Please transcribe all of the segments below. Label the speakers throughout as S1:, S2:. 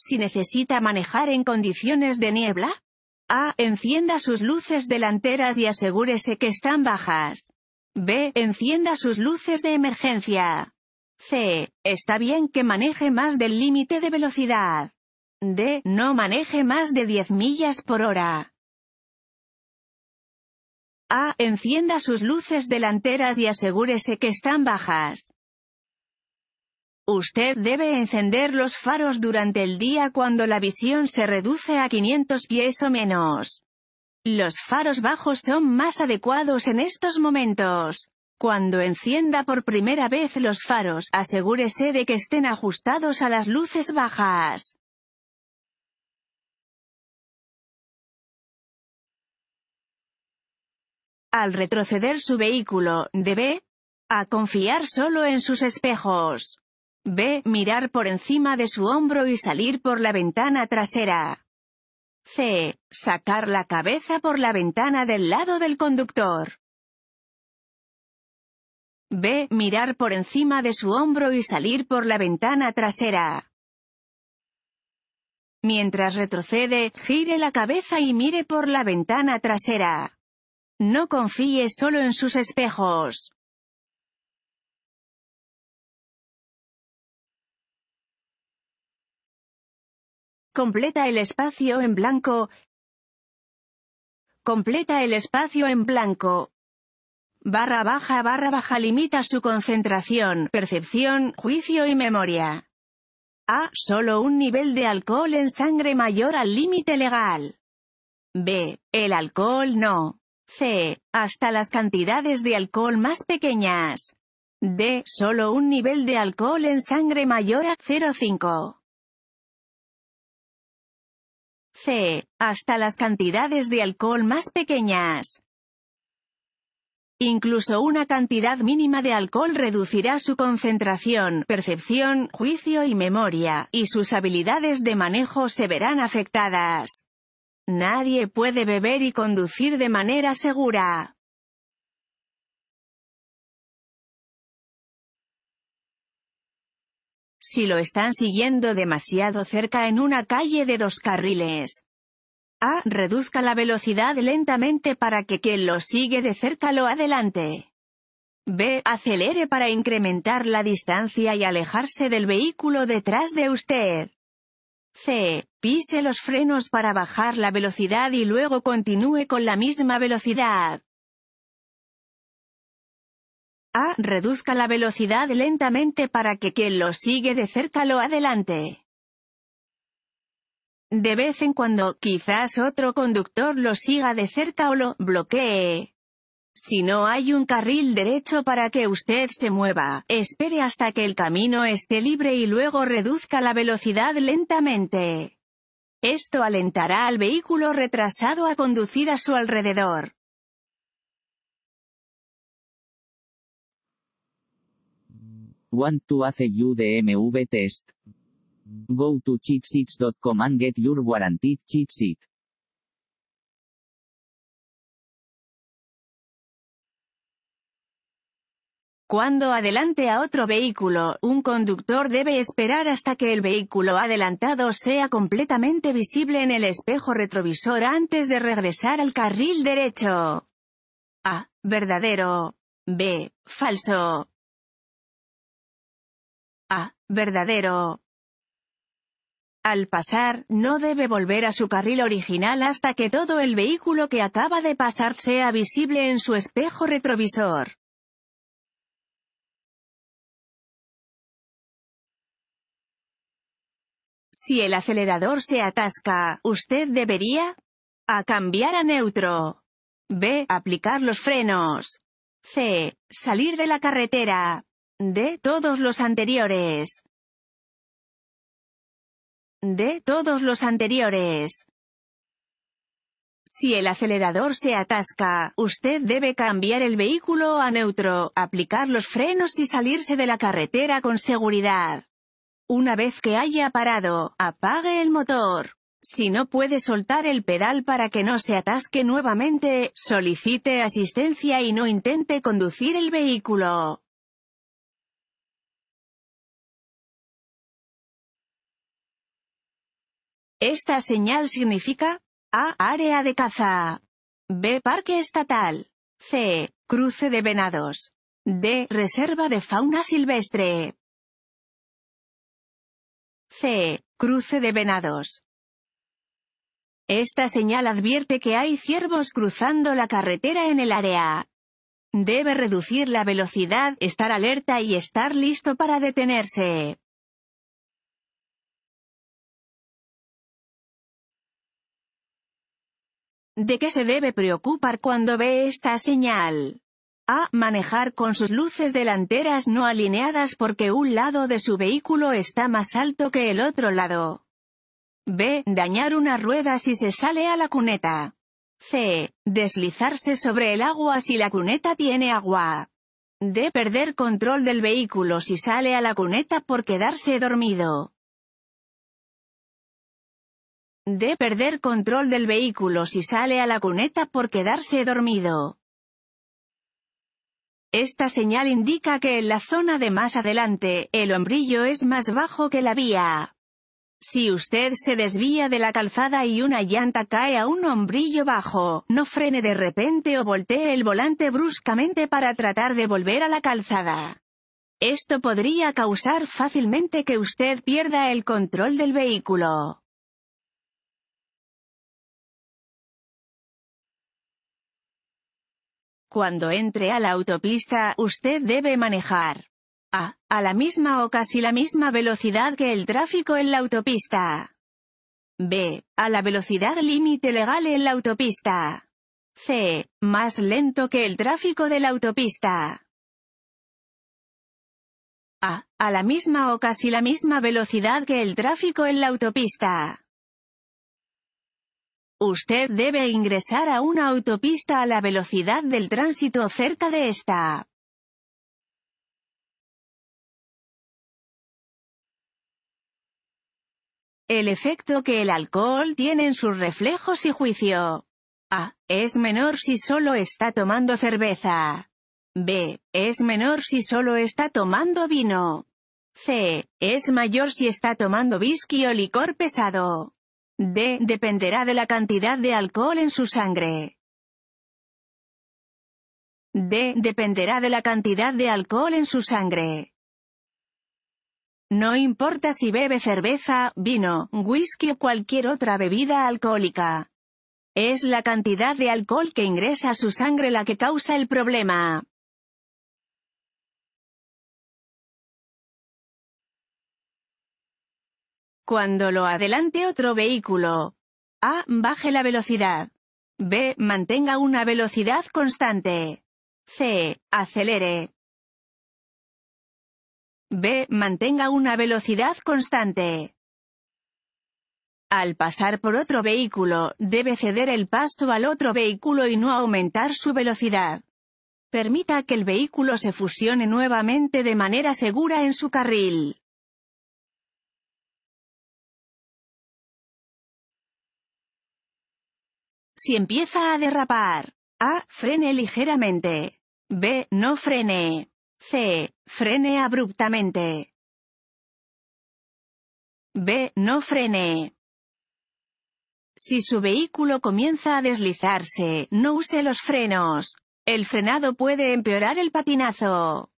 S1: Si necesita manejar en condiciones de niebla, a. Encienda sus luces delanteras y asegúrese
S2: que están bajas. B. Encienda sus luces de emergencia.
S1: C. Está bien que maneje más del límite de velocidad. D. No maneje más de 10 millas por hora. A. Encienda sus luces delanteras y asegúrese que están bajas.
S2: Usted debe encender los faros durante el día cuando la visión se reduce a 500 pies o menos. Los faros bajos son más adecuados en estos momentos. Cuando encienda por primera vez los faros,
S1: asegúrese de que estén ajustados a las luces bajas. Al retroceder su vehículo, debe a confiar solo en sus
S2: espejos. B. Mirar por encima de su hombro y salir por la ventana trasera.
S1: C. Sacar la cabeza por la ventana del lado del conductor. B. Mirar por encima de su hombro y salir por la ventana trasera. Mientras
S2: retrocede, gire la cabeza y mire por la ventana trasera. No
S1: confíe solo en sus espejos. Completa el espacio en blanco. Completa el espacio en
S2: blanco. Barra baja barra baja limita su concentración, percepción, juicio y memoria. A. Solo un nivel de alcohol en sangre mayor al límite legal. B. El alcohol no. C. Hasta las cantidades de alcohol más pequeñas. D. Solo un nivel
S1: de alcohol en sangre mayor a 0,5. C. Hasta las cantidades de alcohol más pequeñas.
S2: Incluso una cantidad mínima de alcohol reducirá su concentración, percepción, juicio y memoria, y sus habilidades de manejo se verán
S1: afectadas. Nadie puede beber y conducir de manera segura. si lo están siguiendo demasiado cerca en una calle de dos
S2: carriles. A. Ah, reduzca la velocidad lentamente para que quien lo sigue de cerca lo adelante. B. Acelere para incrementar la distancia y alejarse del vehículo detrás de usted. C. Pise los frenos para bajar la velocidad y luego continúe con la misma velocidad.
S1: Reduzca la velocidad lentamente para que quien lo sigue de cerca lo adelante. De
S2: vez en cuando, quizás otro conductor lo siga de cerca o lo bloquee. Si no hay un carril derecho para que usted se mueva, espere hasta que el camino esté libre y luego reduzca la velocidad lentamente.
S1: Esto alentará al vehículo retrasado a conducir a su alrededor. Want to hace test? Go to com and get your warranty sheet. Cuando adelante a otro vehículo,
S2: un conductor debe esperar hasta que el vehículo adelantado sea completamente
S1: visible en el espejo retrovisor antes de regresar al carril derecho. A. Verdadero. B. Falso. A. Verdadero. Al pasar, no debe
S2: volver a su carril original hasta que todo el vehículo que acaba de pasar sea visible
S1: en su espejo retrovisor. Si el acelerador se atasca, usted debería a cambiar a neutro. B. Aplicar los frenos. C. Salir de la carretera de todos los anteriores de todos los anteriores. Si el acelerador se atasca, usted
S2: debe cambiar el vehículo a neutro, aplicar los frenos y salirse de la carretera con seguridad. Una vez que haya parado, apague el motor. Si no puede soltar el pedal para que no se atasque nuevamente, solicite
S1: asistencia y no intente conducir el vehículo. Esta señal significa A. Área de caza. B. Parque estatal. C. Cruce de venados. D. Reserva de fauna silvestre. C. Cruce de venados. Esta señal advierte que hay ciervos cruzando la carretera en el área. Debe reducir la velocidad, estar alerta y estar listo para detenerse. ¿De qué se debe preocupar cuando ve esta
S2: señal? A. Manejar con sus luces delanteras no alineadas porque un lado de su vehículo está más alto que el otro lado. B. Dañar una rueda si se sale a la cuneta. C. Deslizarse sobre el agua
S1: si la cuneta tiene agua. D. Perder control del vehículo si sale a la cuneta por quedarse dormido de perder control del vehículo si sale a la cuneta por quedarse dormido.
S2: Esta señal indica que en la zona de más adelante, el hombrillo es más bajo que la vía. Si usted se desvía de la calzada y una llanta cae a un hombrillo bajo, no frene de repente o voltee el volante bruscamente para tratar de volver a la calzada. Esto podría
S1: causar fácilmente que usted pierda el control del vehículo. Cuando entre a la autopista, usted debe manejar a, a la misma
S2: o casi la misma velocidad que el tráfico en la autopista. B.
S1: A la velocidad límite legal en la autopista. C. Más lento que el tráfico de la autopista. A. A la misma o casi la misma velocidad que el tráfico en la autopista. Usted debe ingresar a una autopista a la velocidad del tránsito cerca de esta. El efecto que el alcohol
S2: tiene en sus reflejos y juicio. A. Es menor si solo está tomando cerveza. B. Es menor si solo está tomando vino. C. Es mayor si está tomando whisky o licor pesado. D.
S1: Dependerá de la cantidad de alcohol en su sangre. D. Dependerá de la cantidad de alcohol en su sangre.
S2: No importa si bebe cerveza, vino, whisky o cualquier otra
S1: bebida alcohólica. Es la cantidad de alcohol que ingresa a su sangre la que causa el problema. Cuando lo adelante otro vehículo. A. Baje la velocidad. B. Mantenga una velocidad constante. C. Acelere. B. Mantenga una velocidad constante. Al pasar
S2: por otro vehículo, debe ceder el paso al otro vehículo y no aumentar su velocidad.
S1: Permita que el vehículo se fusione nuevamente de manera segura en su carril. Si empieza a derrapar. A. Frene ligeramente. B. No frene. C. Frene abruptamente. B. No frene. Si su vehículo comienza a deslizarse, no use los frenos. El frenado puede empeorar el patinazo.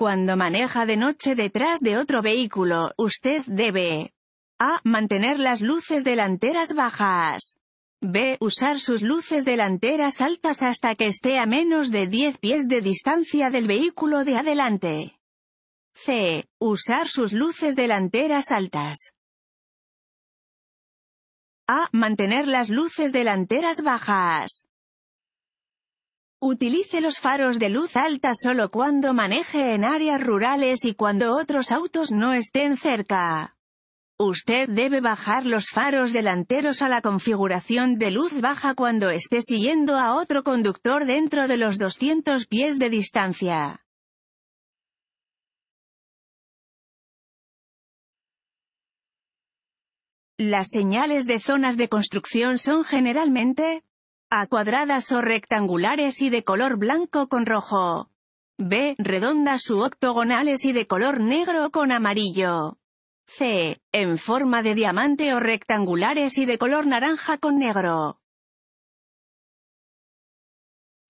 S1: Cuando maneja de noche detrás de otro vehículo, usted debe a. Mantener las luces
S2: delanteras bajas. B. Usar sus luces delanteras altas hasta que esté a menos de 10 pies de distancia del vehículo de adelante.
S1: C. Usar sus luces delanteras altas. A. Mantener las luces delanteras bajas.
S2: Utilice los faros de luz alta solo cuando maneje en áreas rurales y cuando otros autos no estén cerca. Usted debe bajar los faros delanteros a la configuración de luz baja cuando esté siguiendo a otro conductor
S1: dentro de los 200 pies de distancia. Las señales de zonas de construcción son generalmente a cuadradas o rectangulares
S2: y de color blanco con rojo. B. Redondas u octogonales y de color
S1: negro con amarillo. C. En forma de diamante o rectangulares y de color naranja con negro.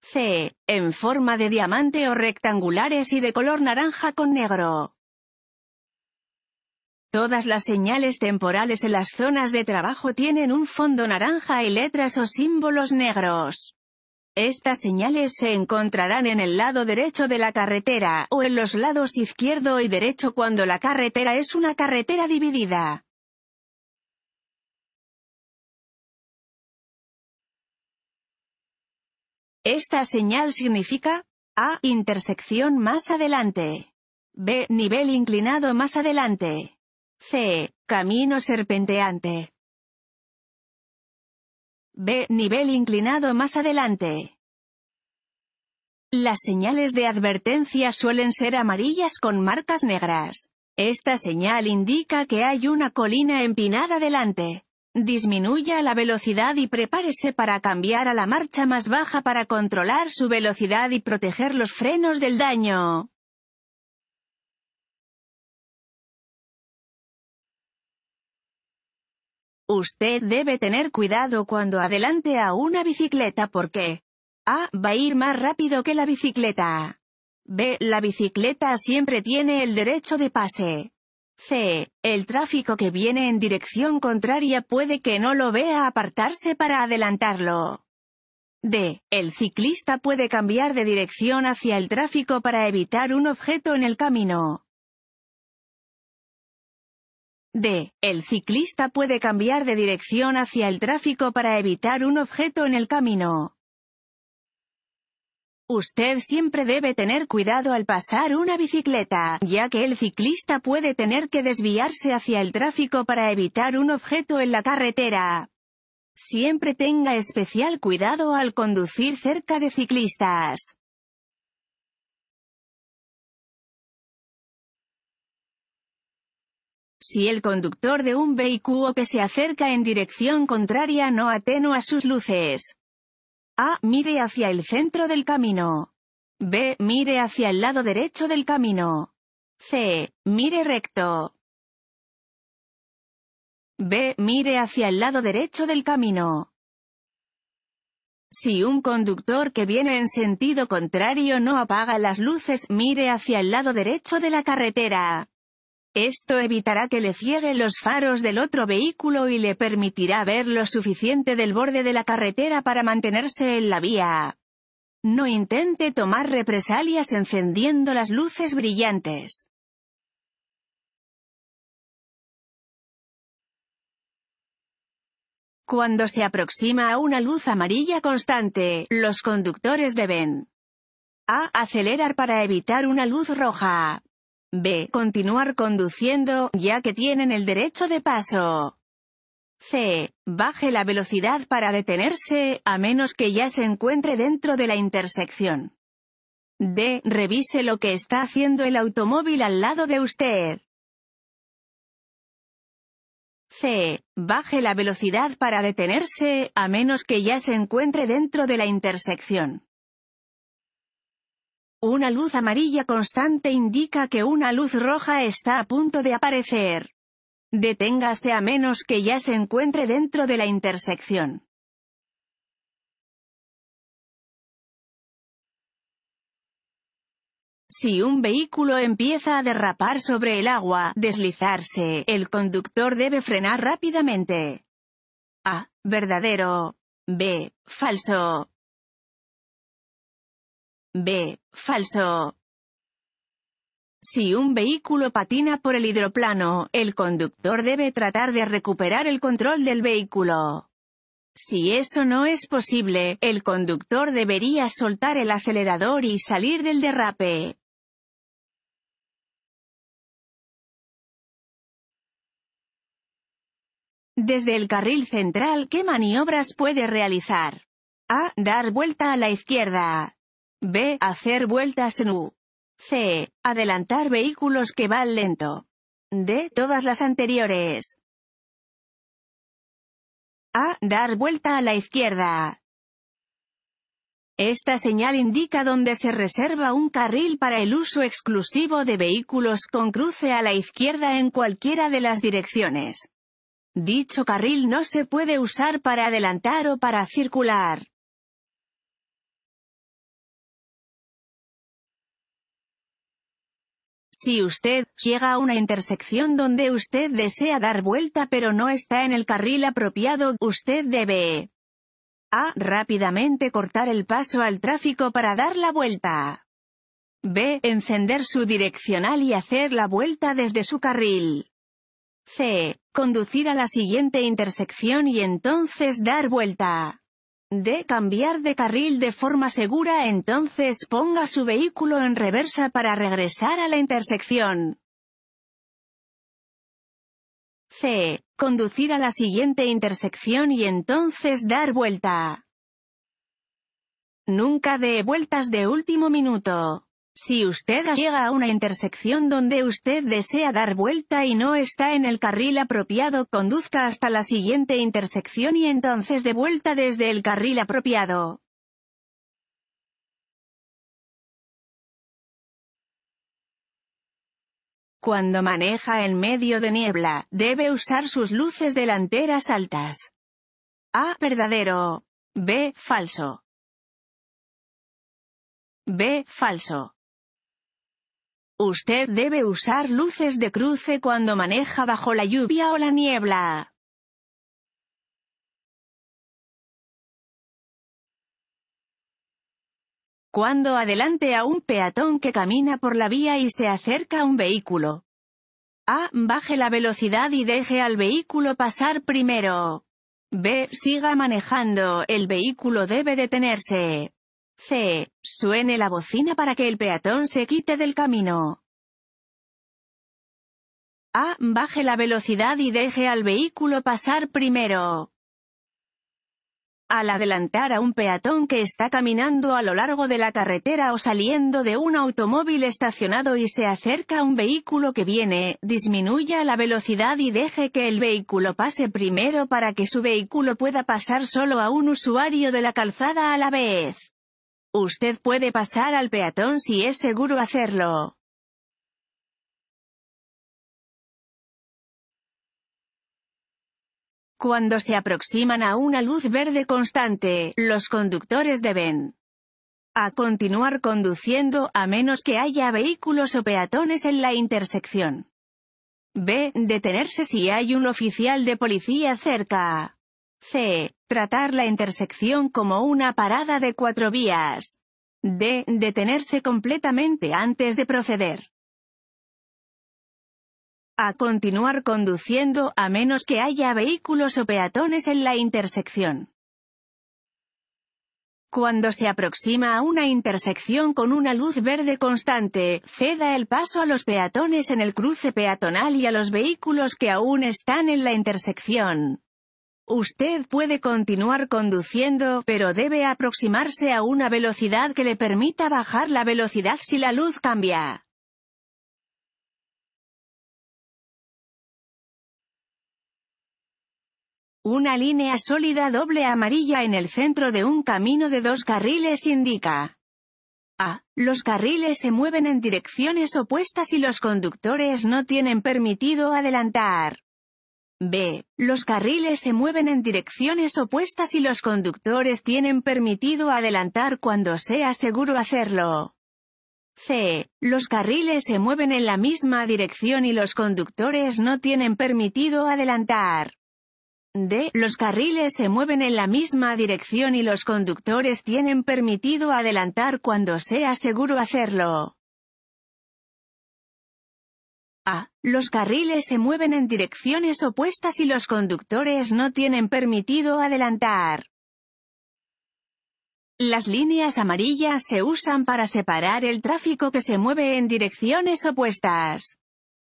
S1: C. En forma de diamante o rectangulares y de color naranja con negro.
S2: Todas las señales temporales en las zonas de trabajo tienen un fondo naranja y letras o símbolos negros. Estas señales se encontrarán en el lado derecho de la carretera, o en los lados izquierdo y
S1: derecho cuando la carretera es una carretera dividida. Esta señal significa A. Intersección más adelante. B. Nivel inclinado más adelante. C. Camino serpenteante. B. Nivel inclinado más adelante.
S2: Las señales de advertencia suelen ser amarillas con marcas negras. Esta señal indica que hay una colina empinada delante. Disminuya la velocidad y prepárese para cambiar a la marcha más baja para controlar
S1: su velocidad y proteger los frenos del daño. Usted debe tener cuidado cuando adelante a una bicicleta porque A. Va a
S2: ir más rápido que la bicicleta. B. La bicicleta siempre tiene el derecho de pase. C. El tráfico que viene en dirección contraria puede que no lo vea apartarse para adelantarlo. D. El ciclista puede cambiar de dirección hacia el tráfico para evitar un objeto en el camino.
S1: D. El ciclista puede cambiar de dirección hacia el tráfico para evitar un objeto en el camino.
S2: Usted siempre debe tener cuidado al pasar una bicicleta, ya que el ciclista puede tener que desviarse hacia el tráfico para evitar un objeto en la
S1: carretera. Siempre tenga especial cuidado al conducir cerca de ciclistas. si el conductor de un vehículo que se acerca en
S2: dirección contraria no atenúa sus luces. A. Mire hacia el centro
S1: del camino. B. Mire hacia el lado derecho del camino. C. Mire recto. B. Mire hacia el lado derecho del camino. Si un conductor que viene
S2: en sentido contrario no apaga las luces, mire hacia el lado derecho de la carretera. Esto evitará que le cieguen los faros del otro vehículo y le permitirá ver lo suficiente del borde de la carretera para mantenerse en la vía.
S1: No intente tomar represalias encendiendo las luces brillantes. Cuando se aproxima a una luz amarilla constante, los conductores
S2: deben a. acelerar para evitar una luz roja. B. Continuar conduciendo, ya que tienen el derecho de paso. C. Baje la velocidad para detenerse, a menos que ya se encuentre dentro de la
S1: intersección. D. Revise lo que está haciendo el automóvil al lado de usted. C. Baje la velocidad para detenerse, a menos que ya se encuentre dentro de la intersección.
S2: Una luz amarilla constante indica que una luz roja
S1: está a punto de aparecer. Deténgase a menos que ya se encuentre dentro de la intersección. Si un vehículo empieza a derrapar
S2: sobre el agua, deslizarse, el conductor debe frenar rápidamente.
S1: A. Verdadero. B. Falso. B. Falso. Si un vehículo
S2: patina por el hidroplano, el conductor debe tratar de recuperar el control del vehículo. Si eso no es posible, el conductor debería soltar
S1: el acelerador y salir del derrape. Desde el carril central, ¿qué maniobras puede realizar? A. Dar vuelta a la izquierda. B. Hacer vueltas en U. C. Adelantar vehículos que van lento. D. Todas las anteriores. A. Dar vuelta a la izquierda. Esta señal
S2: indica donde se reserva un carril para el uso exclusivo de vehículos con cruce a la izquierda en cualquiera de las direcciones. Dicho carril no se
S1: puede usar para adelantar o para circular. Si usted llega a una intersección donde usted desea dar vuelta pero no está en el carril
S2: apropiado, usted debe a. Rápidamente cortar el paso al tráfico para dar la vuelta. B. Encender su direccional y hacer la vuelta desde su carril. C. Conducir a la siguiente intersección y entonces dar vuelta de cambiar de carril de forma segura
S1: entonces ponga su vehículo en reversa para regresar a la intersección. C. Conducir a la siguiente intersección y entonces dar vuelta. Nunca dé
S2: vueltas de último minuto. Si usted llega a una intersección donde usted desea dar vuelta y no está en el carril apropiado, conduzca hasta la siguiente
S1: intersección y entonces de vuelta desde el carril apropiado. Cuando maneja en medio de niebla, debe usar sus luces delanteras altas. A. Verdadero. B. Falso. B. Falso. Usted debe usar luces de cruce cuando maneja bajo la lluvia o la niebla. Cuando adelante a un peatón que camina por la vía y se acerca a un vehículo.
S2: A. Baje la velocidad y deje al vehículo pasar primero. B. Siga manejando, el vehículo debe detenerse. C. Suene la bocina para que el peatón se quite del camino. A. Baje la velocidad y deje al vehículo pasar primero. Al adelantar a un peatón que está caminando a lo largo de la carretera o saliendo de un automóvil estacionado y se acerca a un vehículo que viene, disminuya la velocidad y deje que el vehículo pase primero para que su vehículo pueda pasar solo a un usuario de la calzada a la vez. Usted
S1: puede pasar al peatón si es seguro hacerlo. Cuando se aproximan a una luz verde constante, los conductores deben
S2: a continuar conduciendo a menos que haya vehículos o peatones en la intersección. B. Detenerse si hay un oficial de policía cerca. C. Tratar la intersección como una parada de cuatro vías. D. Detenerse completamente antes de proceder. A continuar conduciendo a menos que haya vehículos o peatones en la intersección. Cuando se aproxima a una intersección con una luz verde constante, ceda el paso a los peatones en el cruce peatonal y a los vehículos que aún están en la intersección. Usted puede continuar conduciendo, pero debe aproximarse a una velocidad que
S1: le permita bajar la velocidad si la luz cambia. Una línea sólida doble amarilla en el centro de un camino de dos carriles indica.
S2: A. Los carriles se mueven en direcciones opuestas y los conductores no tienen permitido adelantar. B. Los carriles se mueven en direcciones opuestas y los conductores tienen permitido adelantar cuando sea seguro hacerlo. C. Los carriles se mueven en la misma dirección y los conductores no tienen permitido adelantar. D. Los carriles se mueven en la misma dirección y los conductores tienen permitido adelantar cuando sea seguro hacerlo. Los carriles se mueven en direcciones opuestas y los conductores no tienen permitido adelantar. Las líneas amarillas se usan para separar el tráfico que se mueve en direcciones opuestas.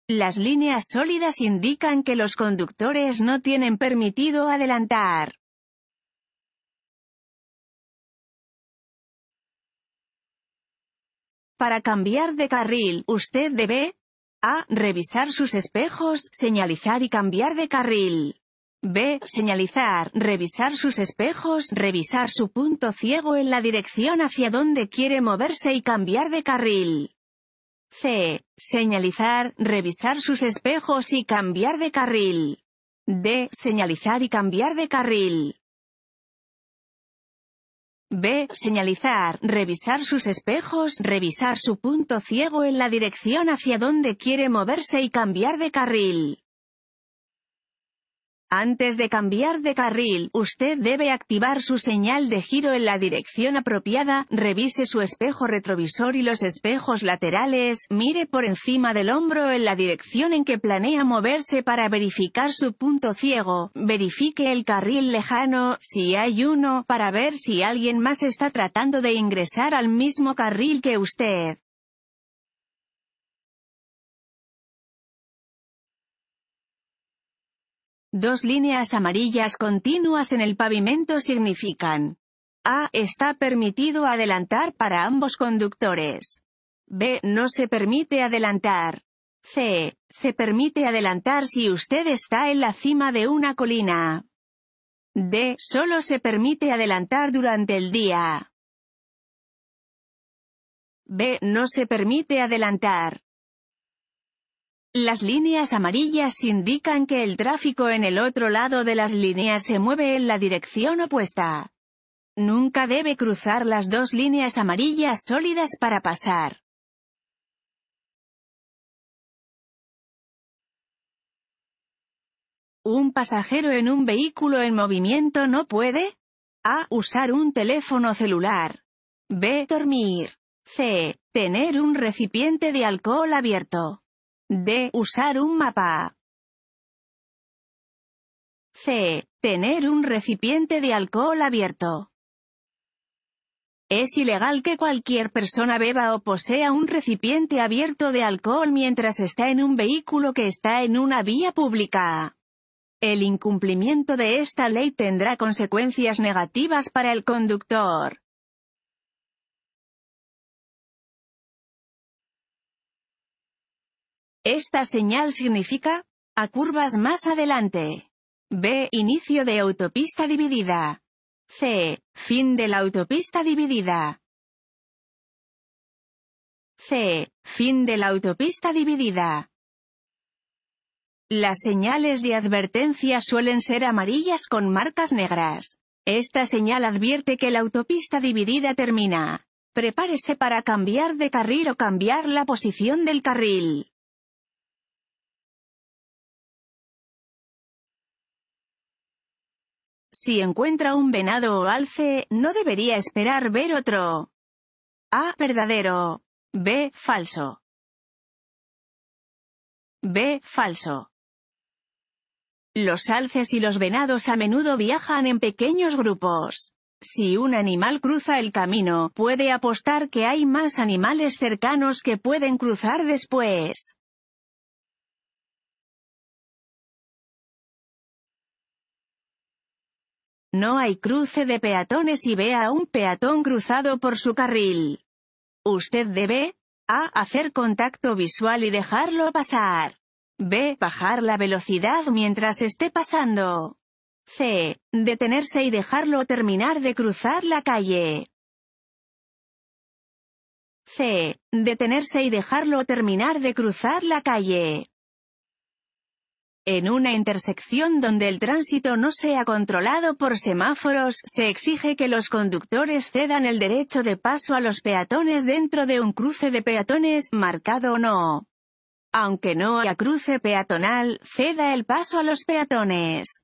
S1: Las líneas sólidas indican que los conductores no tienen permitido adelantar. Para cambiar de carril, usted debe a.
S2: Revisar sus espejos, señalizar y cambiar de carril. B. Señalizar, revisar sus espejos, revisar su punto ciego en la dirección hacia donde quiere moverse y cambiar de carril. C. Señalizar, revisar
S1: sus espejos y cambiar de carril. D. Señalizar y cambiar de carril. B. Señalizar, revisar
S2: sus espejos, revisar su punto ciego en la dirección hacia donde quiere moverse y cambiar de carril. Antes de cambiar de carril, usted debe activar su señal de giro en la dirección apropiada, revise su espejo retrovisor y los espejos laterales, mire por encima del hombro en la dirección en que planea moverse para verificar su punto ciego, verifique el carril lejano, si hay uno, para ver si alguien más está tratando de ingresar al
S1: mismo carril que usted. Dos líneas amarillas
S2: continuas en el pavimento significan A. Está permitido adelantar para ambos conductores. B. No se permite adelantar. C. Se permite adelantar si usted está en la cima de una colina.
S1: D. Solo se permite adelantar durante el día. B. No se permite adelantar.
S2: Las líneas amarillas indican que el tráfico en el otro lado de las líneas se
S1: mueve en la dirección opuesta. Nunca debe cruzar las dos líneas amarillas sólidas para pasar. ¿Un pasajero en un vehículo en
S2: movimiento no puede? A. Usar un teléfono celular. B.
S1: Dormir. C. Tener un recipiente de alcohol abierto. D. Usar un mapa. C. Tener un recipiente de alcohol abierto. Es ilegal que
S2: cualquier persona beba o posea un recipiente abierto de alcohol mientras está en un vehículo que está en una vía pública. El incumplimiento de esta ley
S1: tendrá consecuencias negativas para el conductor. Esta señal significa, a curvas más adelante. B. Inicio de autopista dividida. C. Fin de la autopista dividida. C. Fin de la autopista dividida. Las señales de advertencia suelen ser amarillas con
S2: marcas negras. Esta señal advierte que la autopista dividida termina.
S1: Prepárese para cambiar de carril o cambiar la posición del carril. Si encuentra un venado o alce, no debería esperar ver otro. A. Verdadero. B. Falso. B. Falso. Los alces y los venados a menudo
S2: viajan en pequeños grupos. Si un animal cruza el camino, puede apostar
S1: que hay más animales cercanos que pueden cruzar después. No hay cruce de peatones y ve a un peatón cruzado por su carril.
S2: Usted debe a. Hacer contacto visual y dejarlo pasar. B. Bajar la velocidad mientras esté pasando. C. Detenerse y dejarlo terminar de cruzar la calle. C. Detenerse y dejarlo terminar de cruzar la calle. En una intersección donde el tránsito no sea controlado por semáforos, se exige que los conductores cedan el derecho de paso a los peatones dentro de un cruce de peatones, marcado o no. Aunque no haya
S1: cruce peatonal, ceda el paso a los peatones.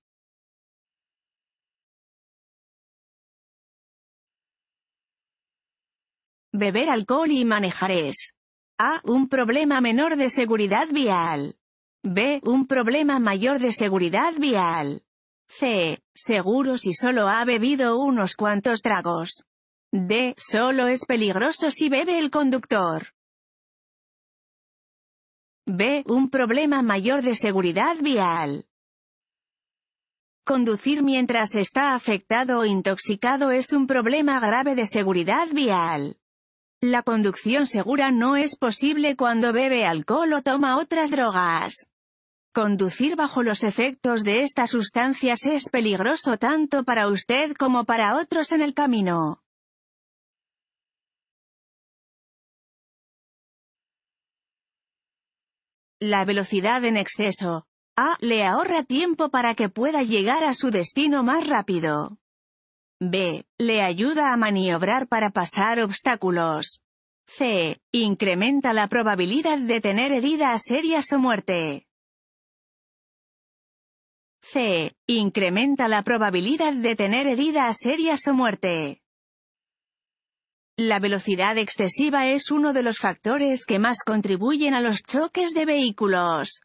S1: Beber alcohol y manejar es. A. Un problema menor de seguridad vial.
S2: B. Un problema mayor de seguridad vial. C. Seguro
S1: si solo ha bebido unos cuantos tragos. D. Solo es peligroso si bebe el conductor. B. Un problema mayor de seguridad vial. Conducir mientras
S2: está afectado o intoxicado es un problema grave de seguridad vial. La conducción segura no es posible cuando bebe alcohol o toma otras drogas. Conducir bajo los efectos de estas sustancias es peligroso
S1: tanto para usted como para otros en el camino. La velocidad en exceso. A. Ah, le ahorra tiempo para que pueda llegar a su destino más
S2: rápido. B. Le ayuda a maniobrar para pasar obstáculos.
S1: C. Incrementa la probabilidad de tener heridas serias o muerte. C. Incrementa la probabilidad de tener heridas serias o muerte. La velocidad
S2: excesiva es uno de los factores que más contribuyen a los choques de vehículos.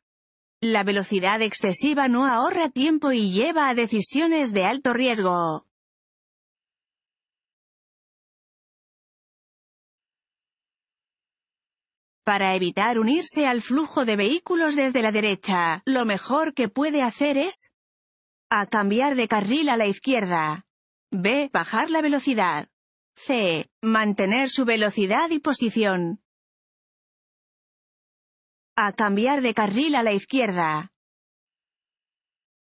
S1: La velocidad excesiva no ahorra tiempo y lleva a decisiones de alto riesgo. Para evitar unirse al flujo de vehículos
S2: desde la derecha, lo mejor que puede hacer es a. Cambiar de carril a
S1: la izquierda. B. Bajar la velocidad. C. Mantener su velocidad y posición. A. Cambiar de carril a la izquierda.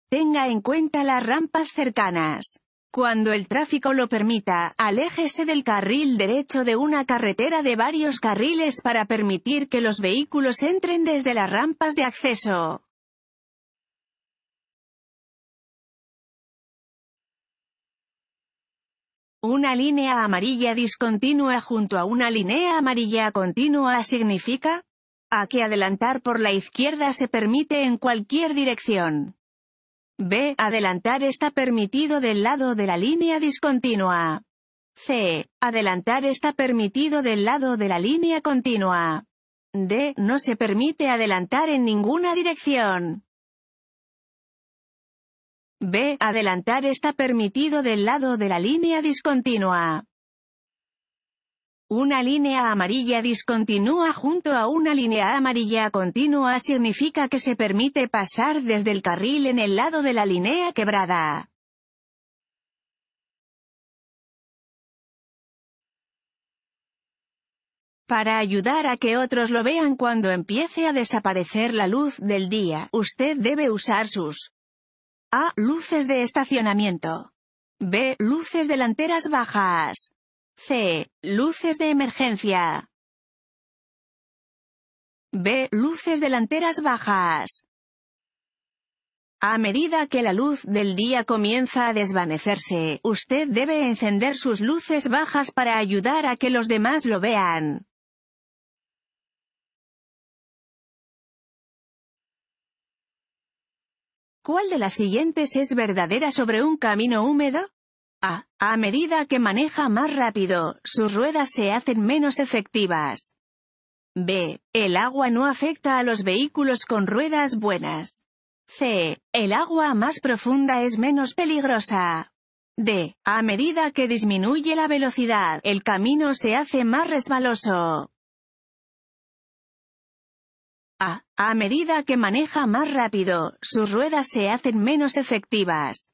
S1: Tenga en cuenta las rampas
S2: cercanas. Cuando el tráfico lo permita, aléjese del carril derecho de una
S1: carretera de varios carriles para permitir que los vehículos entren desde las rampas de acceso. Una línea amarilla discontinua junto a
S2: una línea amarilla continua significa a que adelantar por la izquierda se permite en cualquier dirección. B. Adelantar está permitido del lado de la línea discontinua. C. Adelantar está permitido del lado de la línea continua. D. No se permite adelantar en ninguna
S1: dirección. B. Adelantar está permitido del lado de la línea discontinua. Una
S2: línea amarilla discontinua junto a una línea amarilla continua significa
S1: que se permite pasar desde el carril en el lado de la línea quebrada. Para ayudar a que otros lo vean cuando empiece a desaparecer la luz
S2: del día, usted debe usar sus A. Luces de estacionamiento.
S1: B. Luces delanteras bajas. C. Luces de emergencia. B. Luces delanteras bajas. A medida que la luz del día comienza a desvanecerse, usted debe encender sus luces bajas para ayudar a que los demás lo vean. ¿Cuál de las siguientes es verdadera sobre un camino
S2: húmedo? A, a medida que maneja más rápido, sus ruedas se hacen menos efectivas. B. El agua no afecta a los vehículos con ruedas buenas. C. El agua más profunda es menos peligrosa.
S1: D. A medida que disminuye la velocidad, el camino se hace más resbaloso. A. A medida que maneja más rápido, sus ruedas se hacen menos efectivas.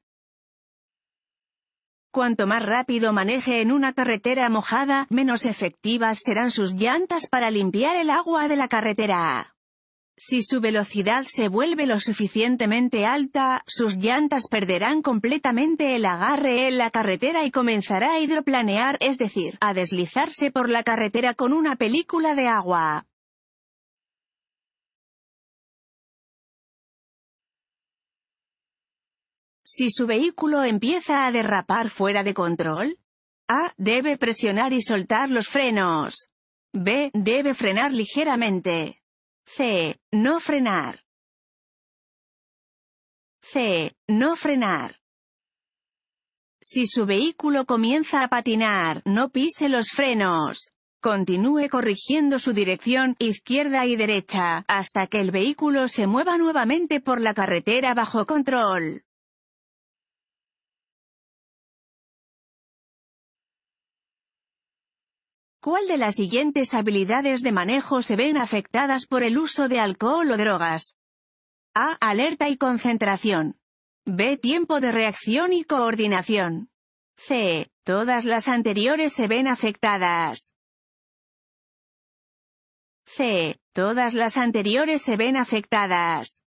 S2: Cuanto más rápido maneje en una carretera mojada, menos efectivas serán sus llantas para limpiar el agua de la carretera. Si su velocidad se vuelve lo suficientemente alta, sus llantas perderán completamente el agarre en la carretera y comenzará a hidroplanear, es decir, a deslizarse por la
S1: carretera con una película de agua. Si su vehículo empieza
S2: a derrapar fuera de control, A. Debe presionar y soltar los frenos.
S1: B. Debe frenar ligeramente. C. No frenar. C. No frenar. Si su vehículo comienza a patinar, no pise los frenos.
S2: Continúe corrigiendo su dirección, izquierda y derecha, hasta que el vehículo se
S1: mueva nuevamente por la carretera bajo control. ¿Cuál de las siguientes habilidades de manejo se ven afectadas por el uso de alcohol o drogas?
S2: A. Alerta y concentración. B. Tiempo de reacción y
S1: coordinación. C. Todas las anteriores se ven afectadas. C. Todas las anteriores se ven afectadas.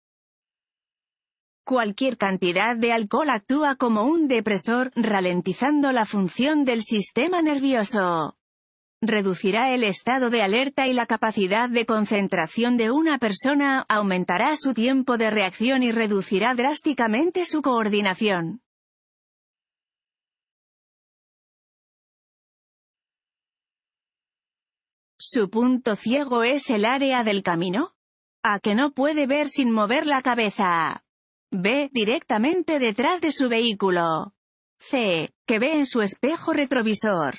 S1: Cualquier cantidad de alcohol actúa como un
S2: depresor, ralentizando la función del sistema nervioso reducirá el estado de alerta y la capacidad de concentración de una persona, aumentará
S1: su tiempo de reacción y reducirá drásticamente su coordinación. Su punto ciego es el área del camino. A que no puede ver
S2: sin mover la cabeza. B. Directamente detrás de su vehículo.
S1: C. Que ve en su espejo retrovisor.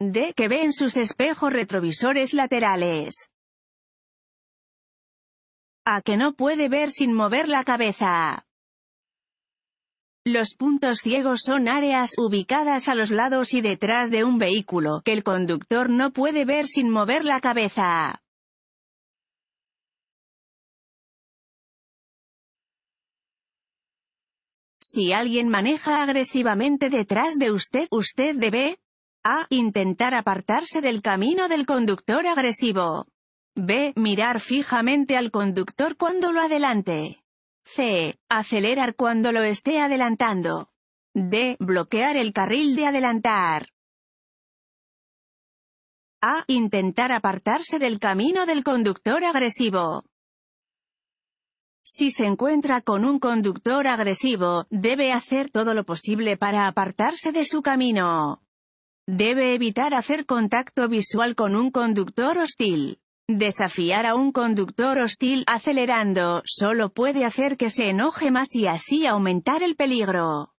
S1: D. Que ve en sus espejos retrovisores laterales. A. Que no puede ver sin mover la cabeza. Los puntos ciegos son
S2: áreas ubicadas a los lados y detrás de un vehículo que el conductor no puede ver
S1: sin mover la cabeza. Si alguien maneja agresivamente
S2: detrás de usted, usted debe a. Intentar apartarse del camino del conductor agresivo. B. Mirar fijamente al conductor cuando lo
S1: adelante. C. Acelerar cuando lo esté adelantando. D. Bloquear el carril de adelantar. A. Intentar apartarse del camino del conductor agresivo.
S2: Si se encuentra con un conductor agresivo, debe hacer todo lo posible para apartarse de su camino. Debe evitar hacer contacto visual con un conductor hostil. Desafiar a un conductor hostil acelerando
S1: solo puede hacer que se enoje más y así aumentar el peligro.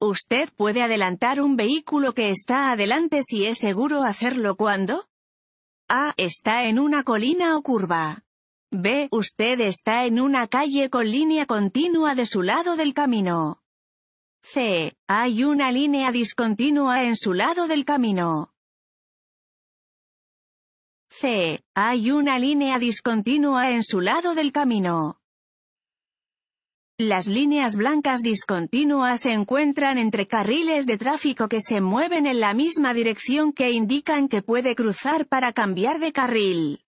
S1: Usted puede adelantar un vehículo que está adelante si es seguro hacerlo
S2: cuando A. Está en una colina o curva. B. Usted está en una calle con línea continua de su lado del camino. C. Hay una línea discontinua en su lado del camino. C. Hay una línea discontinua en su lado del camino. Las líneas blancas discontinuas se encuentran entre carriles de tráfico que se mueven en la misma dirección que indican que puede cruzar para cambiar de carril.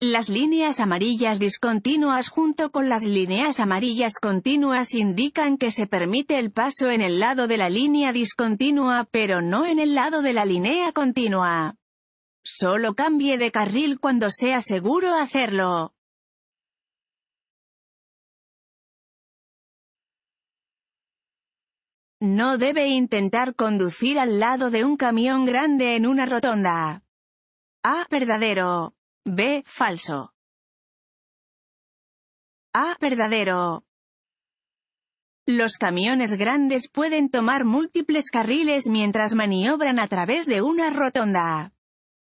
S2: Las líneas amarillas discontinuas junto con las líneas amarillas continuas indican que se permite el paso en el lado de la línea discontinua pero no en el lado de la línea continua.
S1: Solo cambie de carril cuando sea seguro hacerlo. No debe intentar conducir al lado de un camión grande en una rotonda. ¡Ah, Verdadero. B. Falso. A. Verdadero. Los camiones grandes
S2: pueden tomar múltiples carriles mientras maniobran a través de una rotonda.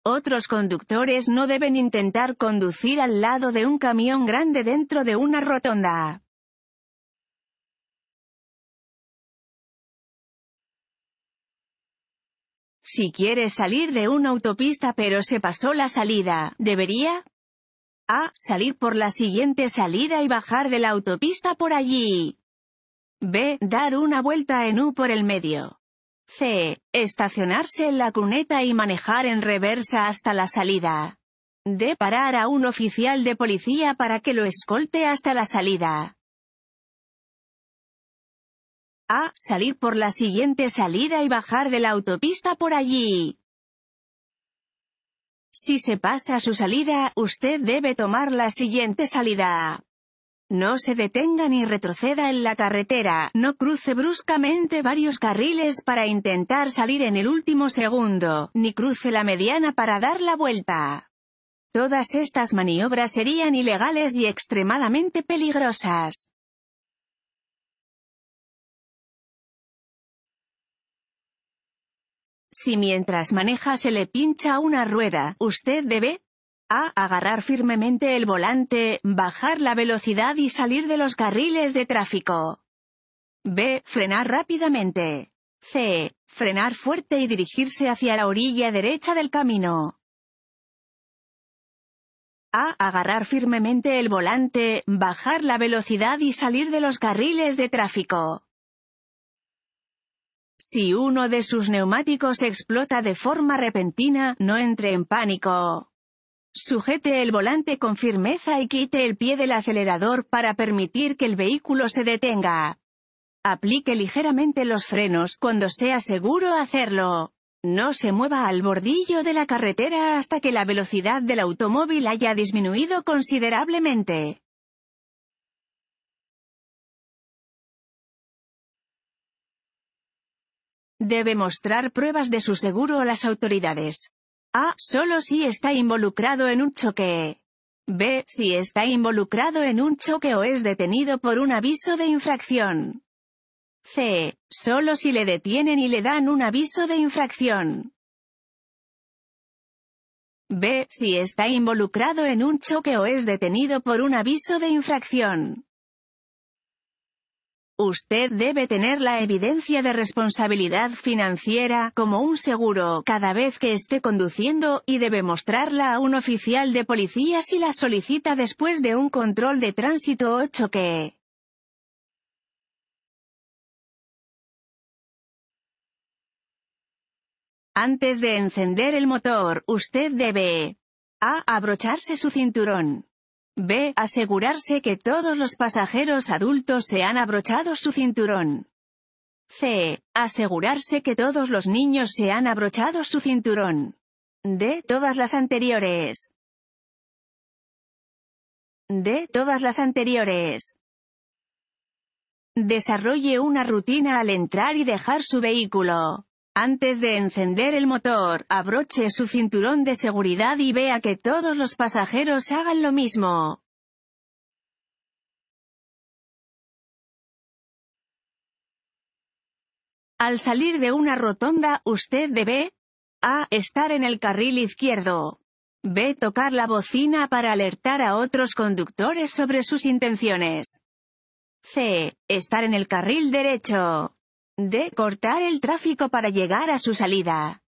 S1: Otros conductores no deben intentar conducir al lado de un camión grande dentro de una rotonda. Si quieres salir de una autopista
S2: pero se pasó la salida, ¿debería? A. Salir por la siguiente salida y bajar de la autopista por allí. B. Dar una vuelta en U por el medio. C. Estacionarse en la cuneta y manejar en reversa
S1: hasta la salida. D. Parar a un oficial de policía para que lo escolte hasta la salida. A. Salir por la siguiente salida y bajar de la autopista por allí.
S2: Si se pasa su salida, usted debe tomar la siguiente salida. No se detenga ni retroceda en la carretera, no cruce bruscamente varios carriles para intentar salir en el último segundo, ni cruce la mediana
S1: para dar la vuelta. Todas estas maniobras serían ilegales y extremadamente peligrosas. Si mientras maneja se le pincha una
S2: rueda, usted debe a. Agarrar firmemente el volante, bajar la velocidad y salir de los carriles de tráfico. B. Frenar
S1: rápidamente. C. Frenar fuerte y dirigirse hacia la orilla derecha del camino. A. Agarrar firmemente el volante, bajar la velocidad y salir de los carriles de tráfico.
S2: Si uno de sus neumáticos explota de forma repentina, no entre en pánico. Sujete el volante con firmeza y quite el pie del acelerador para permitir que el vehículo se detenga. Aplique ligeramente los frenos cuando sea seguro hacerlo. No se mueva al bordillo de la
S1: carretera hasta que la velocidad del automóvil haya disminuido considerablemente. Debe mostrar pruebas de su seguro a las autoridades. A.
S2: Solo si está involucrado en un choque. B. Si está involucrado en un choque o es detenido por un aviso de infracción. C. Solo si le detienen y le dan un aviso de infracción. B. Si está involucrado en un choque o es detenido por un aviso de infracción. Usted debe tener la evidencia de responsabilidad financiera, como un seguro, cada vez que esté conduciendo, y debe mostrarla a un oficial de policía si la solicita después de un control de
S1: tránsito o choque. Antes de encender el motor,
S2: usted debe a. abrocharse su cinturón. B. Asegurarse que todos los pasajeros adultos se han abrochado su cinturón. C.
S1: Asegurarse que todos los niños se han abrochado su cinturón. D. Todas las anteriores. D. Todas las anteriores. Desarrolle una rutina al entrar
S2: y dejar su vehículo. Antes de encender el motor, abroche su cinturón
S1: de seguridad y vea que todos los pasajeros hagan lo mismo. Al salir de una rotonda, usted debe A. Estar en el carril
S2: izquierdo. B. Tocar la bocina para alertar a otros conductores sobre sus
S1: intenciones. C. Estar en el carril derecho. D. Cortar el tráfico para llegar a su salida.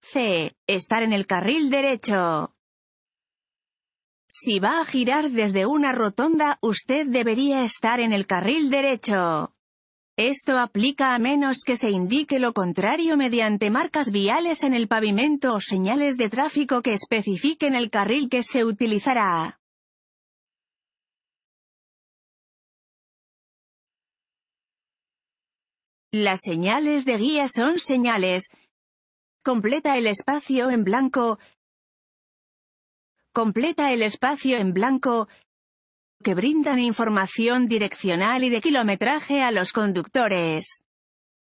S1: C. Estar en el carril derecho. Si
S2: va a girar desde una rotonda, usted debería estar en el carril derecho. Esto aplica a menos que se indique lo contrario mediante marcas viales
S1: en el pavimento o señales de tráfico que especifiquen el carril que se utilizará. Las señales de guía son señales. Completa el espacio en blanco. Completa el espacio
S2: en blanco que brindan información direccional y de kilometraje a los
S1: conductores.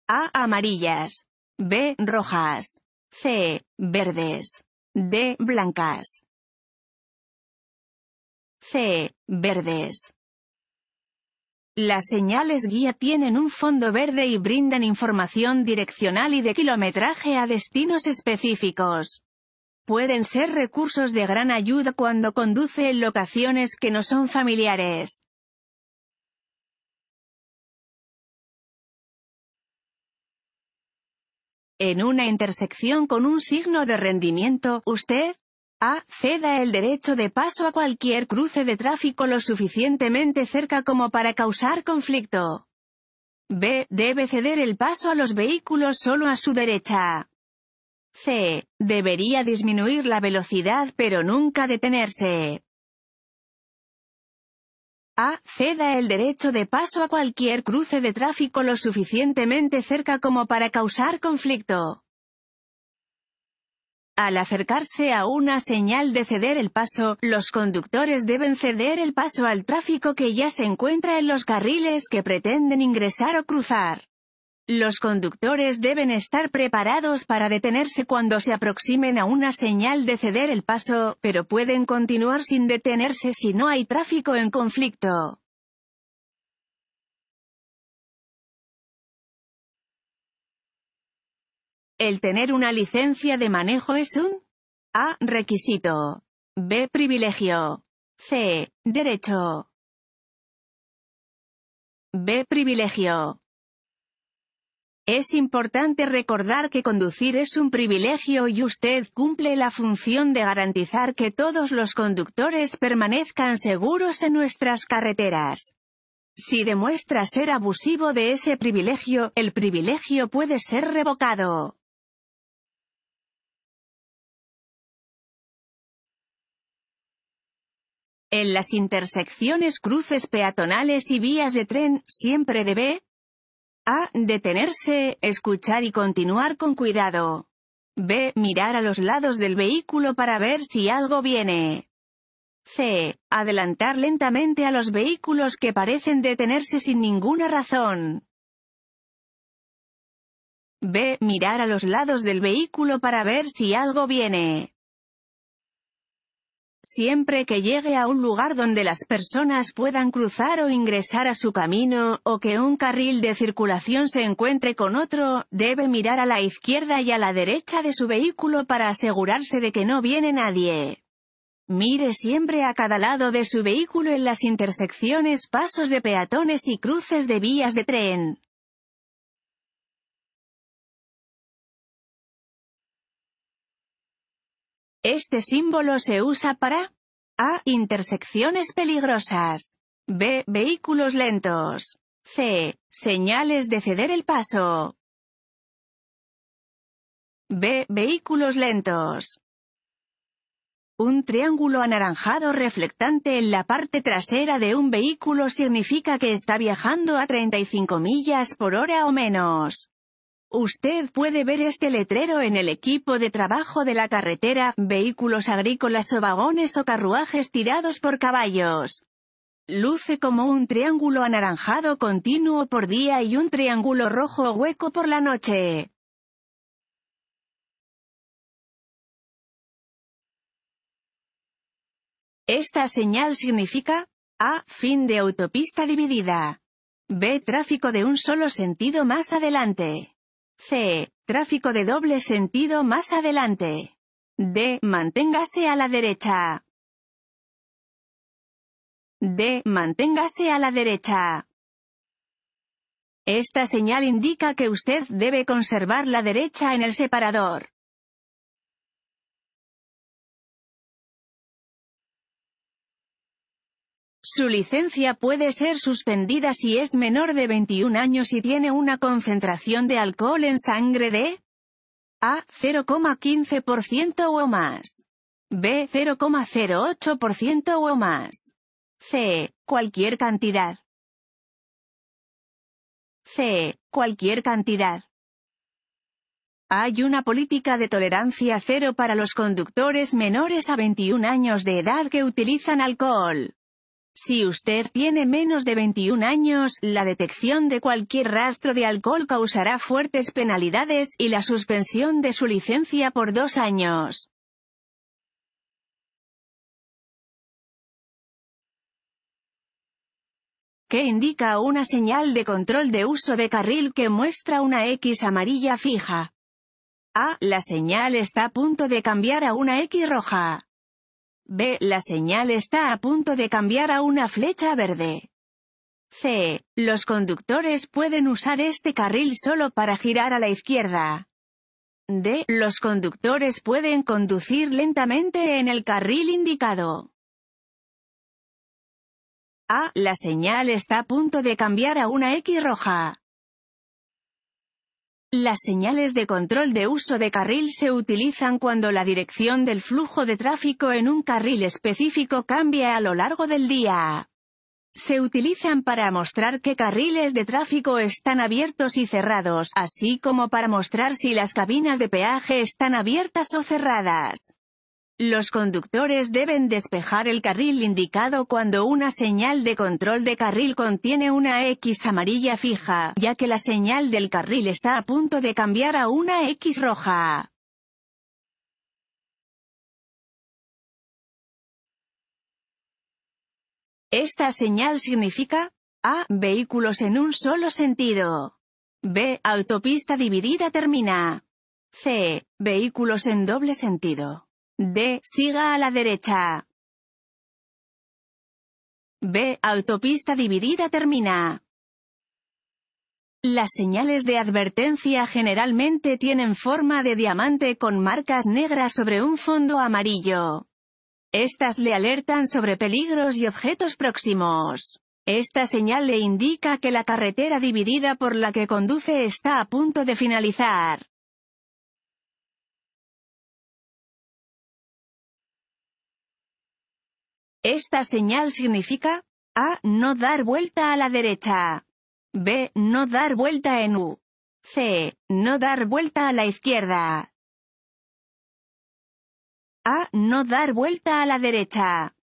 S1: A. Amarillas. B. Rojas. C. Verdes. D. Blancas. C. Verdes. Las señales guía
S2: tienen un fondo verde y brindan información direccional y de kilometraje a destinos específicos. Pueden ser recursos de gran ayuda cuando conduce en
S1: locaciones que no son familiares. En una intersección con un signo de rendimiento, usted a. Ceda el derecho de paso a cualquier
S2: cruce de tráfico lo suficientemente cerca como para causar conflicto. B. Debe ceder el paso a los vehículos solo a su derecha. C. Debería disminuir la velocidad pero nunca detenerse.
S1: A. Ceda el derecho de paso a cualquier cruce de tráfico lo suficientemente cerca como para causar conflicto.
S2: Al acercarse a una señal de ceder el paso, los conductores deben ceder el paso al tráfico que ya se encuentra en los carriles que pretenden ingresar o cruzar. Los conductores deben estar preparados para detenerse cuando se aproximen a una señal de ceder el paso, pero pueden continuar sin detenerse
S1: si no hay tráfico en conflicto. El tener una licencia de manejo es un A. Requisito. B. Privilegio. C. Derecho. B. Privilegio. Es importante recordar que conducir es un
S2: privilegio y usted cumple la función de garantizar que todos los conductores permanezcan seguros en nuestras carreteras. Si demuestra ser abusivo
S1: de ese privilegio, el privilegio puede ser revocado. En las intersecciones cruces peatonales y vías de tren, siempre debe
S2: a. Detenerse, escuchar y continuar con cuidado. b. Mirar a los lados del vehículo para ver si algo viene. c. Adelantar lentamente a los vehículos que parecen detenerse sin ninguna razón.
S1: b. Mirar a los lados del vehículo para ver si algo viene siempre que llegue a
S2: un lugar donde las personas puedan cruzar o ingresar a su camino, o que un carril de circulación se encuentre con otro, debe mirar a la izquierda y a la derecha de su vehículo para asegurarse de que no viene nadie. Mire siempre a cada
S1: lado de su vehículo en las intersecciones, pasos de peatones y cruces de vías de tren. Este símbolo se usa para A. Intersecciones peligrosas. B. Vehículos lentos. C. Señales de ceder el paso. B. Vehículos lentos. Un triángulo anaranjado reflectante
S2: en la parte trasera de un vehículo significa que está viajando a 35 millas por hora o menos. Usted puede ver este letrero en el equipo de trabajo de la carretera, vehículos agrícolas o vagones o carruajes tirados por caballos. Luce como un triángulo anaranjado continuo por día
S1: y un triángulo rojo hueco por la noche. Esta señal significa A. Fin de autopista dividida. B. Tráfico de
S2: un solo sentido más adelante. C. Tráfico de doble sentido más
S1: adelante. D. Manténgase a la derecha. D. Manténgase a la derecha. Esta señal indica que usted debe conservar la derecha en el separador. Su licencia puede ser suspendida si es menor de 21
S2: años y tiene una concentración de alcohol en sangre de A.
S1: 0,15% o más. B. 0,08% o más. C. Cualquier cantidad. C. Cualquier cantidad. Hay una política de
S2: tolerancia cero para los conductores menores a 21 años de edad que utilizan alcohol. Si usted tiene menos de 21 años, la detección de cualquier
S1: rastro de alcohol causará fuertes penalidades y la suspensión de su licencia por dos años. ¿Qué indica una señal de control de
S2: uso de carril que muestra una X amarilla fija. A. La señal está a punto de cambiar a una X roja. B. La señal está a punto de cambiar a una flecha verde. C. Los conductores pueden usar este carril solo para girar a la izquierda. D. Los conductores pueden conducir lentamente en el carril indicado.
S1: A. La señal está a punto de cambiar a una X roja. Las señales de control de uso de carril se
S2: utilizan cuando la dirección del flujo de tráfico en un carril específico cambia a lo largo del día. Se utilizan para mostrar qué carriles de tráfico están abiertos y cerrados, así como para mostrar si las cabinas de peaje están abiertas o cerradas. Los conductores deben despejar el carril indicado cuando una señal de control de carril contiene una X amarilla fija,
S1: ya que la señal del carril está a punto de cambiar a una X roja. Esta señal significa A. Vehículos en un solo
S2: sentido. B. Autopista dividida termina. C. Vehículos
S1: en doble sentido. D. Siga a la derecha. B. Autopista dividida termina.
S2: Las señales de advertencia generalmente tienen forma de diamante con marcas negras sobre un fondo amarillo. Estas le alertan sobre peligros y objetos próximos. Esta señal le indica que la carretera dividida
S1: por la que conduce está a punto de finalizar. Esta señal significa A. No dar vuelta a la derecha. B. No dar vuelta en U. C. No dar vuelta a la izquierda. A. No dar vuelta a la derecha.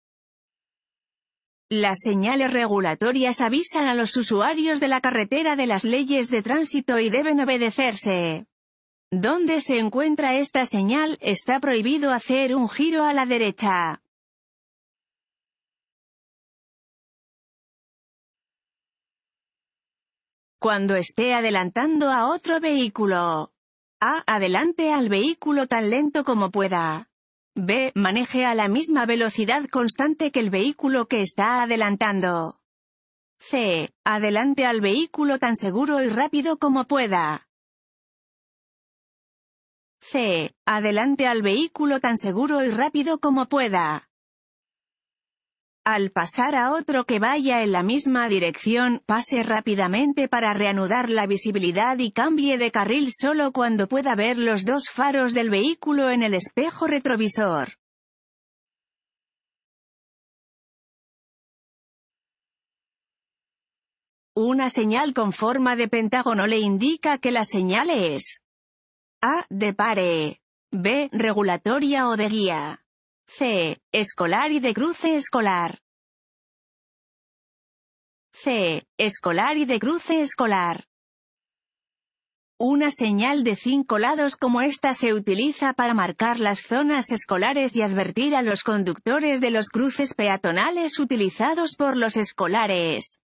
S1: Las señales regulatorias avisan a los usuarios de la carretera de las
S2: leyes de tránsito y deben obedecerse. Donde se encuentra esta
S1: señal, está prohibido hacer un giro a la derecha. cuando esté adelantando a otro vehículo. A. Adelante al vehículo tan
S2: lento como pueda. B. Maneje a la misma velocidad constante que el vehículo
S1: que está adelantando. C. Adelante al vehículo tan seguro y rápido como pueda. C. Adelante al vehículo tan seguro y rápido como pueda.
S2: Al pasar a otro que vaya en la misma dirección, pase rápidamente para reanudar la visibilidad y cambie de carril solo cuando pueda ver los dos faros del vehículo
S1: en el espejo retrovisor. Una señal con forma de pentágono le indica que la señal es A. De pare. B. Regulatoria o de guía. C. Escolar y de cruce escolar. C. Escolar y de cruce escolar. Una señal de cinco lados como esta se utiliza
S2: para marcar las zonas escolares y advertir a los conductores de los cruces peatonales
S1: utilizados por los escolares.